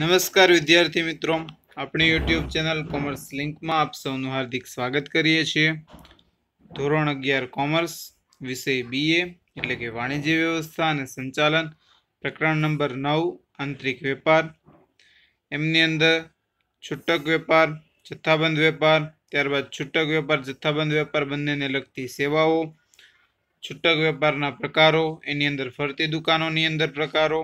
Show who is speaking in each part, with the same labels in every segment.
Speaker 1: નમસ્કાર વિદ્યાર્થી મિત્રો આપણી યુટ્યુબ ચેનલ કોમર્સ લિંકમાં આપ સૌનું હાર્દિક સ્વાગત કરીએ છીએ ધોરણ અગિયાર કોમર્સ વિષય બીએ એટલે કે વાણિજ્ય વ્યવસ્થા અને સંચાલન પ્રકરણ નંબર નવ આંતરિક વેપાર એમની અંદર છૂટક વેપાર જથ્થાબંધ વેપાર ત્યારબાદ છૂટક વેપાર જથ્થાબંધ વેપાર બંનેને લગતી સેવાઓ છૂટક વેપારના પ્રકારો એની અંદર ફરતી દુકાનોની અંદર પ્રકારો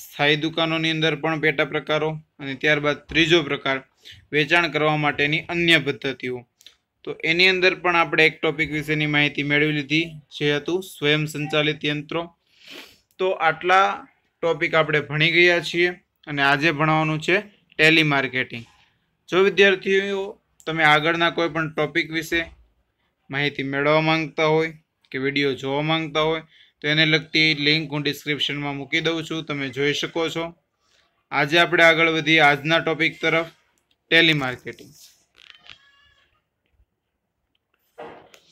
Speaker 1: સ્થાયી દુકાનોની અંદર પણ પેટા પ્રકારો અને ત્યારબાદ ત્રીજો પ્રકાર વેચાણ કરવા માટેની અન્ય પદ્ધતિઓ તો એની અંદર પણ આપણે એક ટોપિક વિશેની માહિતી મેળવી લીધી જે હતું સ્વયં સંચાલિત યંત્રો તો આટલા ટોપિક આપણે ભણી ગયા છીએ અને આજે ભણાવવાનું છે ટેલી માર્કેટિંગ જો વિદ્યાર્થીઓ તમે આગળના કોઈ પણ ટોપિક વિશે માહિતી મેળવવા માંગતા હોય કે વિડીયો જોવા માંગતા હોય તો એને લગતી લિંક હું ડિસ્ક્રિપ્શનમાં મૂકી દઉં છું તમે જોઈ શકો છો આજે આપણે આગળ વધીએ આજના ટોપિક તરફ ટેલિમાર્કેટિંગ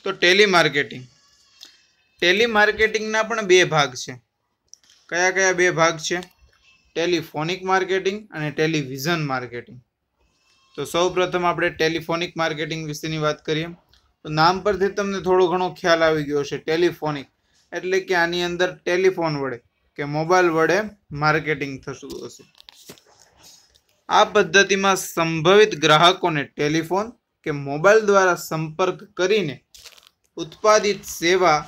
Speaker 1: તો ટેલિમાર્કેટિંગ ટેલિમાર્કેટિંગના પણ બે ભાગ છે કયા કયા બે ભાગ છે ટેલિફોનિક માર્કેટિંગ અને ટેલિવિઝન માર્કેટિંગ તો સૌ પ્રથમ આપણે ટેલિફોનિક માર્કેટિંગ વિશેની વાત કરીએ તો નામ પરથી તમને થોડો ઘણો ખ્યાલ આવી ગયો છે ટેલિફોનિક એટલે કે આની અંદર ટેલિફોન વડે કે મોબાઈલ વડે માર્કેટિંગ થતું હશે આ પદ્ધતિમાં સંભવિત ગ્રાહકોને ટેલિફોન કે મોબાઈલ દ્વારા સંપર્ક કરીને ઉત્પાદિત સેવા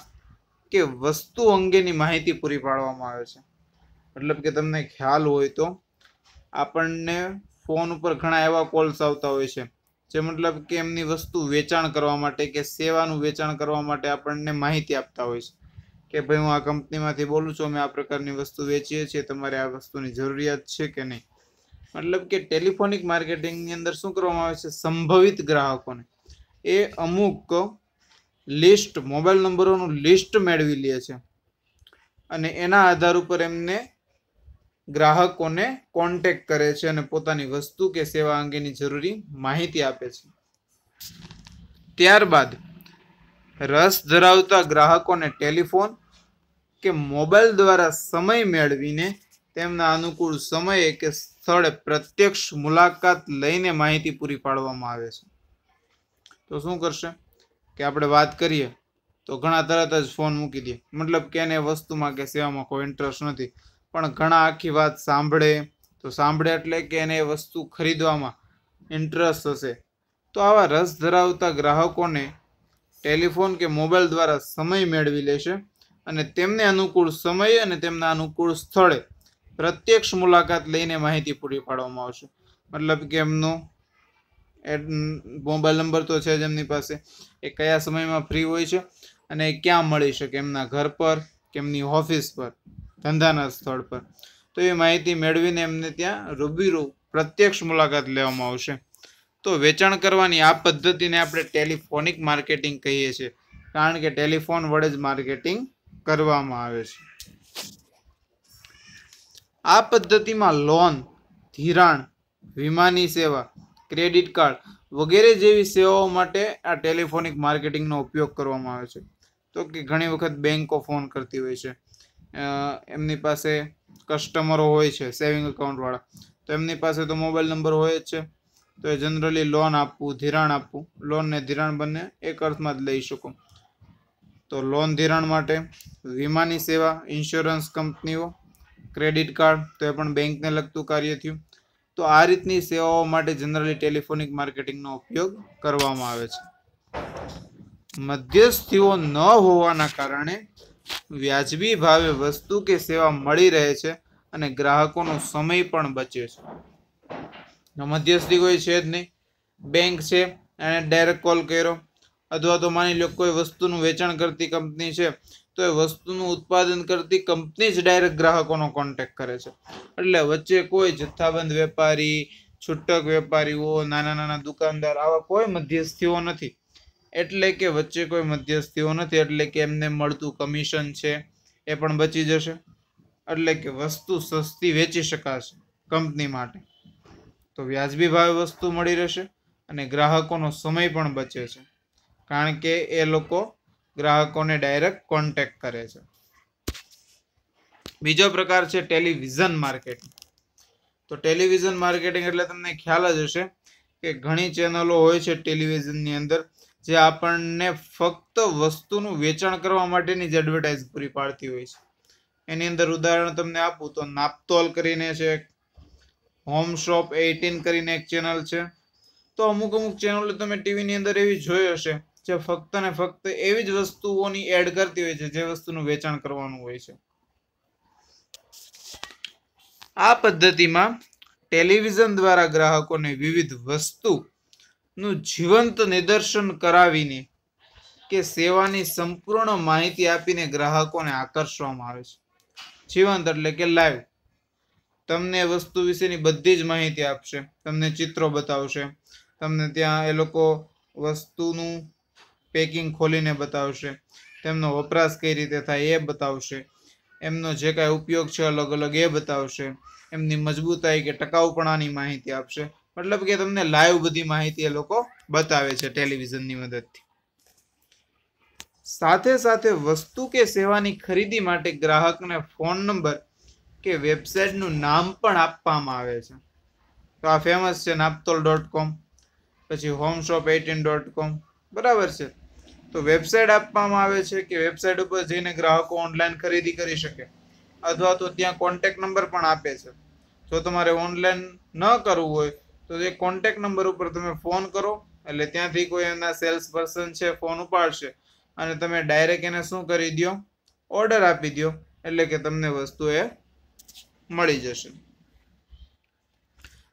Speaker 1: કે વસ્તુ અંગેની માહિતી પૂરી પાડવામાં આવે છે મતલબ કે તમને ખ્યાલ હોય તો આપણને ફોન ઉપર ઘણા એવા કોલ્સ આવતા હોય છે જે મતલબ કે એમની વસ્તુ વેચાણ કરવા માટે કે સેવાનું વેચાણ કરવા માટે આપણને માહિતી આપતા હોય છે કે ભાઈ હું આ કંપનીમાંથી બોલું છું અમે આ પ્રકારની વસ્તુ વેચીએ છીએ તમારે આ વસ્તુની જરૂરિયાત છે કે નહીં મતલબ કે ટેલિફોનિક માર્કેટિંગની અંદર શું કરવામાં આવે છે સંભવિત ગ્રાહકોને એ અમુક લિસ્ટ મોબાઈલ નંબરોનું લિસ્ટ મેળવી લે છે અને એના આધાર ઉપર એમને ગ્રાહકોને કોન્ટેક કરે છે અને પોતાની વસ્તુ કે સેવા અંગેની જરૂરી માહિતી આપે છે ત્યારબાદ રસ ધરાવતા ગ્રાહકોને ટેલિફોન કે મોબાઈલ દ્વારા સમય મેળવીને તેમના અનુકૂળ સમયે કે સ્થળે પ્રત્યક્ષ મુલાકાત લઈને માહિતી પૂરી પાડવામાં આવે છે તો શું કરશે કે આપણે વાત કરીએ તો ઘણા તરત જ ફોન મૂકી દે મતલબ કે એને વસ્તુમાં કે સેવામાં કોઈ ઇન્ટરેસ્ટ નથી પણ ઘણા આખી વાત સાંભળે તો સાંભળે એટલે કે એને એ વસ્તુ ખરીદવામાં ઇન્ટરેસ્ટ હશે તો આવા રસ ધરાવતા ગ્રાહકોને ટેલિફોન કે મોબાઈલ દ્વારા સમય મેળવી લેશે અને તેમને અનુકૂળ સમય અને તેમના અનુકૂળ સ્થળે પ્રત્યક્ષ મુલાકાત લઈને માહિતી પૂરી પાડવામાં આવશે મતલબ કે એમનો મોબાઈલ નંબર તો છે જ એમની પાસે એ કયા સમયમાં ફ્રી હોય છે અને એ ક્યાં મળી શકે એમના ઘર પર કે એમની ઓફિસ પર ધંધાના સ્થળ પર તો એ માહિતી મેળવીને એમને ત્યાં રૂબીરૂ પ્રત્યક્ષ મુલાકાત લેવામાં આવશે તો વેચાણ કરવાની આ પદ્ધતિને આપણે ટેલિફોનિક માર્કેટિંગ કહીએ છીએ કારણ કે ટેલિફોન વડે જ માર્કેટિંગ કરવામાં આવે છે આ પદ્ધતિમાં લોન ધિરાણ વીમાની સેવા ક્રેડિટ કાર્ડ વગેરે જેવી સેવાઓ માટે આ ટેલિફોનિક માર્કેટિંગનો ઉપયોગ કરવામાં આવે છે તો કે ઘણી વખત બેન્કો ફોન કરતી હોય છે એમની પાસે કસ્ટમરો હોય છે સેવિંગ અકાઉન્ટવાળા તો એમની પાસે તો મોબાઈલ નંબર હોય જ છે તો એ જનરલી લોન આપવું ધિરાણ આપવું લોન ને ધિરાણ બંને એક અર્થમાં જ લઈ શકો તો લોન ધિરાણ માટે વીમાની સેવા ઇન્સ્યોરન્સ કંપનીઓ ક્રેડિટ કાર્ડ તો એ પણ બેંકને લગતું કાર્ય થયું તો આ રીતની સેવાઓ માટે જનરલી ટેલિફોનિક માર્કેટિંગનો ઉપયોગ કરવામાં આવે છે મધ્યસ્થીઓ ન હોવાના કારણે વ્યાજબી ભાવે વસ્તુ કે સેવા મળી રહે છે અને ગ્રાહકોનો સમય પણ બચે છે મધ્યસ્થી કોઈ છે જ નહીં બેંક છે એણે ડાયરેક્ટ કોલ કર્યો અથવા તો માની લો કોઈ વસ્તુનું વેચાણ કરતી કંપની છે તો એ વસ્તુનું ઉત્પાદન કરતી કંપની જ ડાયરેક્ટ ગ્રાહકોનો કોન્ટેક્ટ કરે છે એટલે વચ્ચે કોઈ જથ્થાબંધ વેપારી છૂટક વેપારીઓ નાના નાના દુકાનદાર આવા કોઈ મધ્યસ્થીઓ નથી એટલે કે વચ્ચે કોઈ મધ્યસ્થીઓ નથી એટલે કે એમને મળતું કમિશન છે એ પણ બચી જશે એટલે કે વસ્તુ સસ્તી વેચી શકાશે કંપની માટે તો વ્યાજબી ભાવે વસ્તુ મળી રહેશે અને ગ્રાહકોનો સમય પણ બચે છે કારણ કે એ લોકો ગ્રાહકોને ડાયરેક્ટ કોન્ટેક્ટ કરે છે બીજો પ્રકાર છે ટેલિવિઝન માર્કેટિંગ તો ટેલિવિઝન માર્કેટિંગ એટલે તમને ખ્યાલ જ હશે કે ઘણી ચેનલો હોય છે ટેલિવિઝનની અંદર જે આપણને ફક્ત વસ્તુનું વેચાણ કરવા માટેની જ એડવર્ટાઇઝ પૂરી પાડતી હોય છે એની અંદર ઉદાહરણ તમને આપું તો નાપતોલ કરીને છે હોમ શોપ એટીન કરીને એક ચેનલ છે તો અમુક અમુક ચેનલો તમે ટીવીની અંદર એવી જોઈ હશે જે ફક્ત ને ફક્ત એવી જ વસ્તુઓની એડ કરતી હોય છે જે વસ્તુનું વેચાણ કરવાનું હોય છે આ પદ્ધતિમાં ટેલિવિઝન દ્વારા ગ્રાહકોને વિવિધ વસ્તુનું જીવંત નિદર્શન કરાવીને કે સેવાની સંપૂર્ણ માહિતી આપીને ગ્રાહકોને આકર્ષવામાં આવે છે જીવંત એટલે કે લાઈવ તમને વસ્તુ વિશેની બધી જ માહિતી આપશે તમને ચિત્રો બતાવશે તમને ત્યાં એ લોકો વસ્તુનું પેકિંગ ખોલીને બતાવશે તેમનો વપરાશ કઈ રીતે થાય એ બતાવશે એમનો જે કાંઈ ઉપયોગ છે અલગ અલગ એ બતાવશે એમની મજબૂતાઈ કે ટકાઉપણાની માહિતી આપશે મતલબ કે તમને લાઈવ બધી માહિતી એ લોકો બતાવે છે ટેલિવિઝનની મદદથી સાથે સાથે વસ્તુ કે સેવાની ખરીદી માટે ગ્રાહકને ફોન નંબર કે વેબસાઇટનું નામ પણ આપવામાં આવે છે તો આ ફેમસ છે નાપતોલ ડોટ કોમ પછી home shop eighteen dot com બરાબર છે તો વેબસાઇટ આપવામાં આવે છે કે વેબસાઇટ ઉપર જઈને ગ્રાહકો ઓનલાઈન ખરીદી કરી શકે અથવા તો ત્યાં કોન્ટેક નંબર પણ આપે છે જો તમારે ઓનલાઈન ન કરવું હોય તો એ કોન્ટેક નંબર ઉપર તમે ફોન કરો એટલે ત્યાંથી કોઈ એના સેલ્સ પર્સન છે ફોન ઉપાડશે અને તમે ડાયરેક્ટ એને શું કરી દો ઓર્ડર આપી દો એટલે કે તમને વસ્તુ એ મળી જશે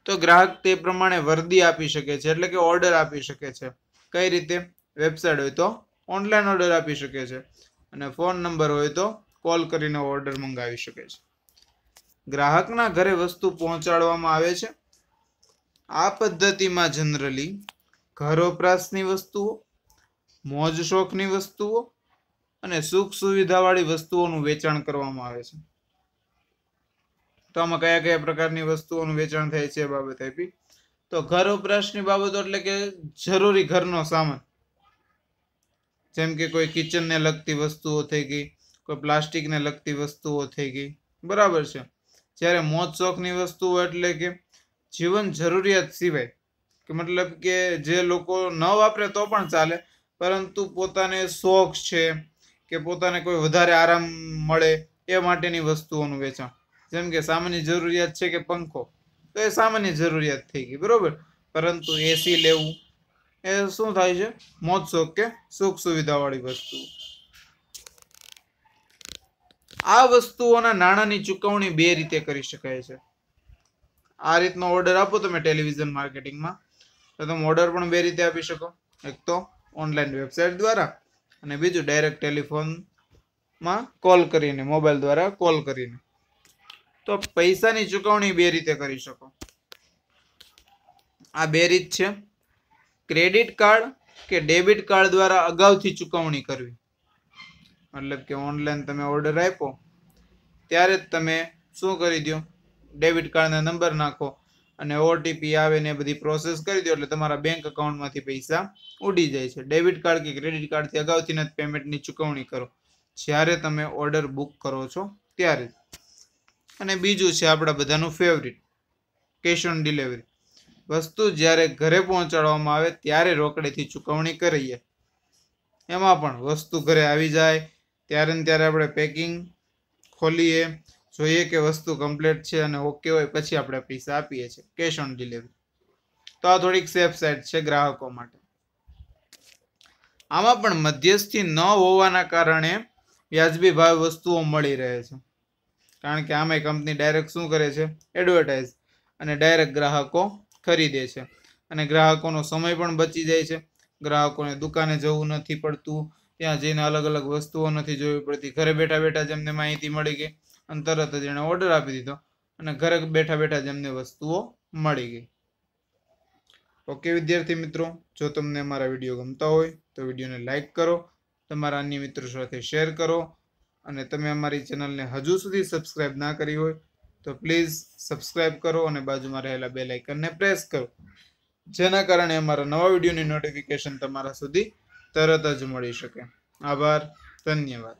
Speaker 1: તો ગ્રાહક તે પ્રમાણે વર્દી આપી શકે છે એટલે કે ઓર્ડર આપી શકે છે કઈ રીતે વેબસાઇટ હોય તો ઓનલાઈન ઓર્ડર આપી શકે છે અને ફોન નંબર હોય તો કોલ કરીને ઓર્ડર મંગાવી શકે છે ગ્રાહકના ઘરે વસ્તુ પહોંચાડવામાં આવે છે આ પદ્ધતિમાં જનરલી ઘર વપરાશની વસ્તુઓ મોજ શોખની વસ્તુઓ અને સુખ સુવિધાવાળી વસ્તુઓનું વેચાણ કરવામાં આવે છે તો આમાં કયા કયા પ્રકારની વસ્તુઓનું વેચાણ થાય છે એ બાબત આપી તો ઘર વપરાશની બાબતો એટલે કે જરૂરી ઘરનો સામાન જેમ કે કોઈ કિચનને લગતી વસ્તુઓ થઈ ગઈ કોઈ પ્લાસ્ટિકને લગતી વસ્તુઓ થઈ ગઈ બરાબર છે જ્યારે મોજ શોખની વસ્તુઓ એટલે કે જીવન જરૂરિયાત સિવાય કે મતલબ કે જે લોકો ન વાપરે તો પણ ચાલે પરંતુ પોતાને શોખ છે કે પોતાને કોઈ વધારે આરામ મળે એ માટેની વસ્તુઓનું વેચાણ જેમ કે સામાન્ય જરૂરિયાત છે કે પંખો તો એ સામાન્ય જરૂરિયાત થઈ ગઈ બરાબર પરંતુ એસી લેવું એ શું થાય છે મોજ કે સુખ સુવિધાવાળી વસ્તુ આ વસ્તુઓના નાણાંની ચૂકવણી બે રીતે કરી શકાય છે આ રીતનો ઓર્ડર આપો તમે ટેલિવિઝન માર્કેટિંગમાં તો તમે ઓર્ડર પણ બે રીતે આપી શકો એક તો ઓનલાઈન વેબસાઇટ દ્વારા અને બીજું ડાયરેક્ટ ટેલિફોનમાં કોલ કરીને મોબાઈલ દ્વારા કોલ કરીને તો પૈસાની ચૂકવણી બે રીતે કરી શકો આ બે રીત છે ક્રેડિટ કાર્ડ કે ડેબિટ કાર્ડ દ્વારા અગાઉથી ચૂકવણી કરવી મતલબ કે ઓનલાઈન તમે ઓર્ડર આપો ત્યારે જ તમે શું કરી દો ડેબિટ કાર્ડના નંબર નાખો અને ઓટીપી આવે ને બધી પ્રોસેસ કરી દો એટલે તમારા બેંક એકાઉન્ટમાંથી પૈસા ઉડી જાય છે ડેબિટ કાર્ડ કે ક્રેડિટ કાર્ડથી અગાઉથી જ પેમેન્ટની ચૂકવણી કરો જ્યારે તમે ઓર્ડર બુક કરો છો ત્યારે અને બીજું છે આપણા બધાનું ફેવરિટ કેશ ઓન ડિલિવરી વસ્તુ જ્યારે ઘરે પહોંચાડવામાં આવે ત્યારે રોકડેથી ચૂકવણી કરીએ એમાં પણ વસ્તુ ઘરે આવી જાય ત્યારે ને ત્યારે આપણે પેકિંગ ખોલીએ જોઈએ કે વસ્તુ કમ્પ્લીટ છે અને ઓકે હોય પછી આપણે પૈસા આપીએ છીએ કેશ ઓન ડિલિવરી તો આ થોડીક સેફ સાઇડ છે ગ્રાહકો માટે આમાં પણ મધ્યસ્થી ન હોવાના કારણે વ્યાજબી ભાવ વસ્તુઓ મળી રહે છે કારણ કે આમાં કંપની ડાયરેક્ટ શું કરે છે એડવર્ટાઇઝ અને ડાયરેક્ટ ગ્રાહકો ખરીદે છે અને ગ્રાહકોનો સમય પણ બચી જાય છે ગ્રાહકોને દુકાને જવું નથી પડતું ત્યાં જઈને અલગ અલગ વસ્તુઓ નથી જોવી પડતી ઘરે બેઠા બેઠા જેમને માહિતી મળી ગઈ અને તરત જ એણે ઓર્ડર આપી દીધો અને ઘરે બેઠા બેઠા જ એમને વસ્તુઓ મળી ગઈ ઓકે વિદ્યાર્થી મિત્રો જો તમને અમારા વિડીયો ગમતા હોય તો વિડીયોને લાઇક કરો તમારા અન્ય મિત્રો સાથે શેર કરો અને તમે અમારી ચેનલને હજુ સુધી સબસ્ક્રાઇબ ના કરી હોય તો પ્લીઝ સબસ્ક્રાઇબ કરો અને બાજુમાં રહેલા બે લાઇકનને પ્રેસ કરો જેના કારણે અમારા નવા વિડીયોની નોટિફિકેશન તમારા સુધી તરત જ મળી શકે આભાર ધન્યવાદ